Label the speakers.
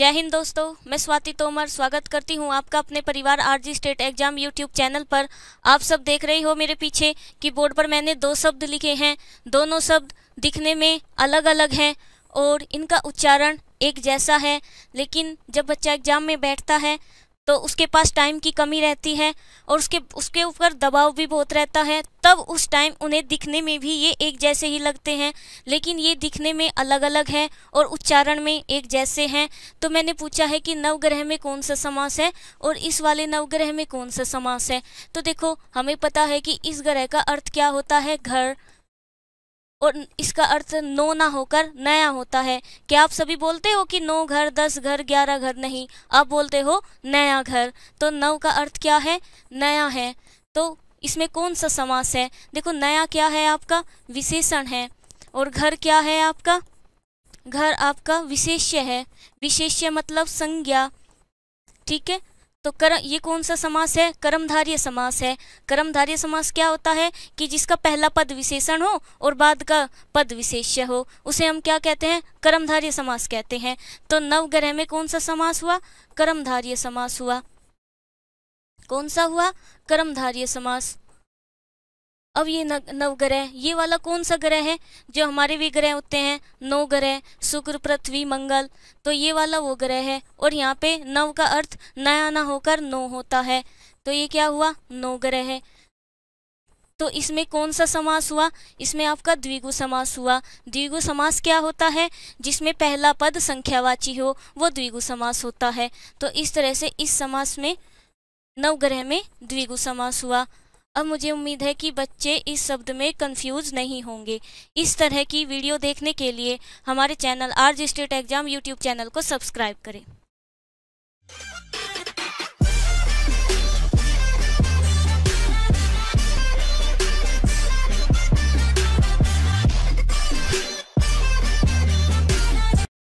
Speaker 1: जय हिंद दोस्तों मैं स्वाति तोमर स्वागत करती हूं आपका अपने परिवार RG state exam YouTube channel पर आप सब देख रहे हो मेरे पीछे कि बोर्ड पर मैंने दो शब्द लिखे हैं दोनों शब्द दिखने में अलग अलग हैं और इनका उच्चारण एक जैसा है लेकिन जब बच्चा एग्जाम में बैठता है तो उसके पास टाइम की कमी रहती है और उसके उसके ऊपर दबाव भी बहुत रहता है तब उस टाइम उन्हें दिखने में भी ये एक जैसे ही लगते हैं लेकिन ये दिखने में अलग अलग है और उच्चारण में एक जैसे हैं तो मैंने पूछा है कि नवग्रह में कौन सा समास है और इस वाले नवग्रह में कौन सा समास है तो देखो हमें पता है कि इस ग्रह का अर्थ क्या होता है घर और इसका अर्थ नो ना होकर नया होता है क्या आप सभी बोलते हो कि नौ घर दस घर ग्यारह घर नहीं आप बोलते हो नया घर तो नव का अर्थ क्या है नया है तो इसमें कौन सा समास है देखो नया क्या है आपका विशेषण है और घर क्या है आपका घर आपका विशेष्य है विशेष्य मतलब संज्ञा ठीक है तो कर ये कौन सा समास है कर्मधार्य समास है कर्मधार्य समास क्या होता है कि जिसका पहला पद विशेषण हो और बाद का पद विशेष्य हो उसे हम क्या कहते हैं कर्मधार्य समास कहते हैं तो नवग्रह में कौन सा समास हुआ कर्मधार्य समास हुआ कौन सा हुआ कर्मधार्य समास अब ये नव ग्रह ये वाला कौन सा ग्रह है जो हमारे भी ग्रह होते हैं नौ ग्रह शुक्र पृथ्वी मंगल तो ये वाला वो ग्रह है और यहाँ पे नव का अर्थ नया ना होकर नौ होता है तो ये क्या हुआ नौ ग्रह है तो इसमें कौन सा समास हुआ इसमें आपका द्विगु समास हुआ द्विगु समास क्या होता है जिसमें पहला पद संख्यावाची हो वो द्विगु समास होता है तो इस तरह से इस समास में नवग्रह में द्विगु समास हुआ अब मुझे उम्मीद है कि बच्चे इस शब्द में कंफ्यूज नहीं होंगे इस तरह की वीडियो देखने के लिए हमारे channel R G state exam YouTube channel को सब्सक्राइब करें